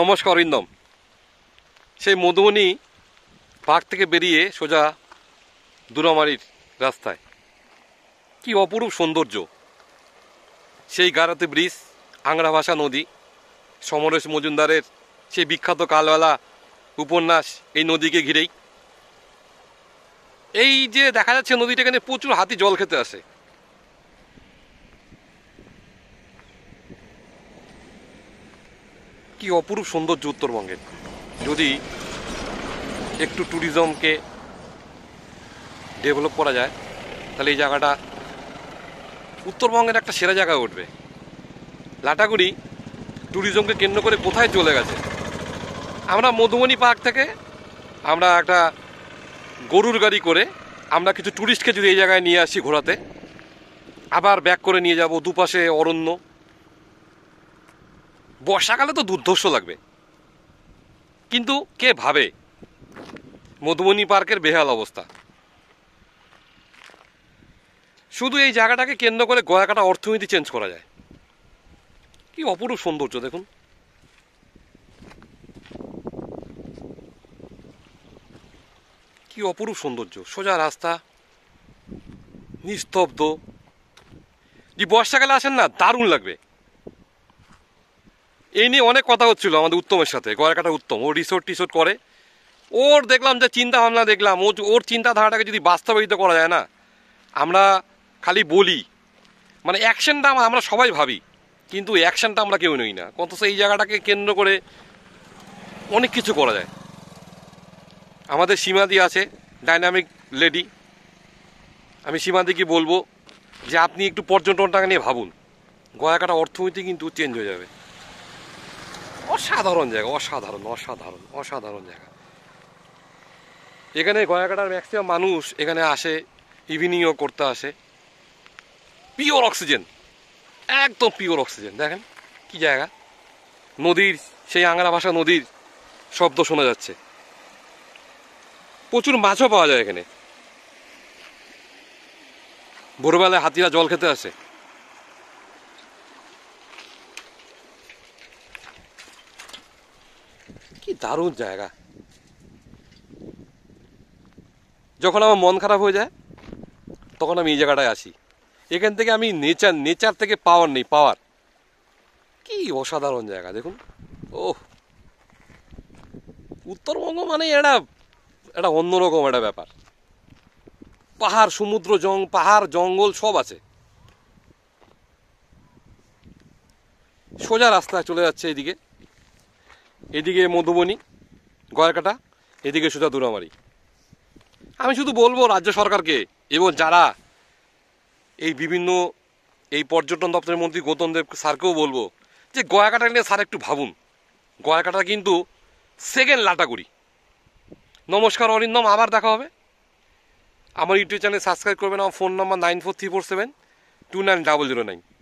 নমস্কার অরিন্দম সেই মধুবনী পার্ক থেকে বেরিয়ে সোজা দুরামারির রাস্তায় কি অপরূপ সৌন্দর্য সেই গারাতে ব্রিজ আংরা ভাষা নদী সমরেশ মজুমদারের সেই বিখ্যাত কালবেলা উপন্যাস এই নদীকে ঘিরেই এই যে দেখা যাচ্ছে নদীটা এখানে প্রচুর হাতি জল খেতে আসে কি অপরূপ সৌন্দর্য উত্তরবঙ্গের যদি একটু ট্যুরিজমকে ডেভেলপ করা যায় তাহলে এই জায়গাটা উত্তরবঙ্গের একটা সেরা জায়গা উঠবে লাটাগুড়ি ট্যুরিজমকে কেন্দ্র করে কোথায় চলে গেছে আমরা মধুবনী পার্ক থেকে আমরা একটা গরুর গাড়ি করে আমরা কিছু ট্যুরিস্টকে যদি এই জায়গায় নিয়ে আসি ঘোরাতে আবার ব্যাক করে নিয়ে যাব দুপাশে অরণ্য বর্ষাকালে তো দুর্ধর্ষ লাগবে কিন্তু কে ভাবে মধুবনী পার্কের বেহাল অবস্থা শুধু এই জায়গাটাকে কেন্দ্র করে গয়াকাটা অর্থনীতি চেঞ্জ করা যায় কি অপরূপ সৌন্দর্য দেখুন কি অপরূপ সৌন্দর্য সোজা রাস্তা নিস্তব্ধ যে বর্ষাকালে আসেন না দারুণ লাগবে এই নিয়ে অনেক কথা হচ্ছিলো আমাদের উত্তমের সাথে গয়াকাটা উত্তম ও রিসোর্ট টিসোর্ট করে ওর দেখলাম যে চিন্তা ভাবনা দেখলাম ও ওর চিন্তাধারাটাকে যদি বাস্তবায়িত করা যায় না আমরা খালি বলি মানে অ্যাকশনটা আমরা সবাই ভাবি কিন্তু অ্যাকশনটা আমরা কেউ নই না অন্তত এই জায়গাটাকে কেন্দ্র করে অনেক কিছু করা যায় আমাদের সীমাদি আছে ডাইনামিক লেডি আমি সীমাদিকে বলবো যে আপনি একটু পর্যটনটাকে নিয়ে ভাবুন গয়াকাটা অর্থনীতি কিন্তু চেঞ্জ হয়ে যাবে অসাধারণ জায়গা অসাধারণ অসাধারণ অসাধারণ জায়গা এখানে গয়াকাটার ম্যাক্সিমাম মানুষ এখানে আসে ইভিনিংও করতে আসে পিওর অক্সিজেন একদম পিওর অক্সিজেন দেখেন কি জায়গা নদীর সেই আংরা ভাষা নদীর শব্দ শোনা যাচ্ছে প্রচুর মাছও পাওয়া যায় এখানে ভোরবেলায় হাতিরা জল খেতে আসে কি দারুণ জায়গা যখন আমার মন খারাপ হয়ে যায় তখন আমি এই জায়গাটায় আসি এখান থেকে আমি নেচার নেচার থেকে পাওয়ার নেই পাওয়ার কি অসাধারণ জায়গা দেখুন ও উত্তরবঙ্গ মানে এটা এটা অন্যরকম একটা ব্যাপার পাহাড় সমুদ্র জং পাহাড় জঙ্গল সব আছে সোজা রাস্তায় চলে যাচ্ছে এদিকে এদিকে মধুবনী গয়াকাটা এদিকে সুতা দুরামারি আমি শুধু বলবো রাজ্য সরকারকে এবং যারা এই বিভিন্ন এই পর্যটন দপ্তরের মন্ত্রী গৌতম দেব স্যারকেও বলবো যে গয়াকাটা নিয়ে স্যার একটু ভাবুন গয়াকাটা কিন্তু সেকেন্ড লাটাগুড়ি নমস্কার অরিন্দম আবার দেখা হবে আমার ইউটিউব চ্যানেল সাবস্ক্রাইব করবেন আমার phone number nine four three four seven two nine double zero nine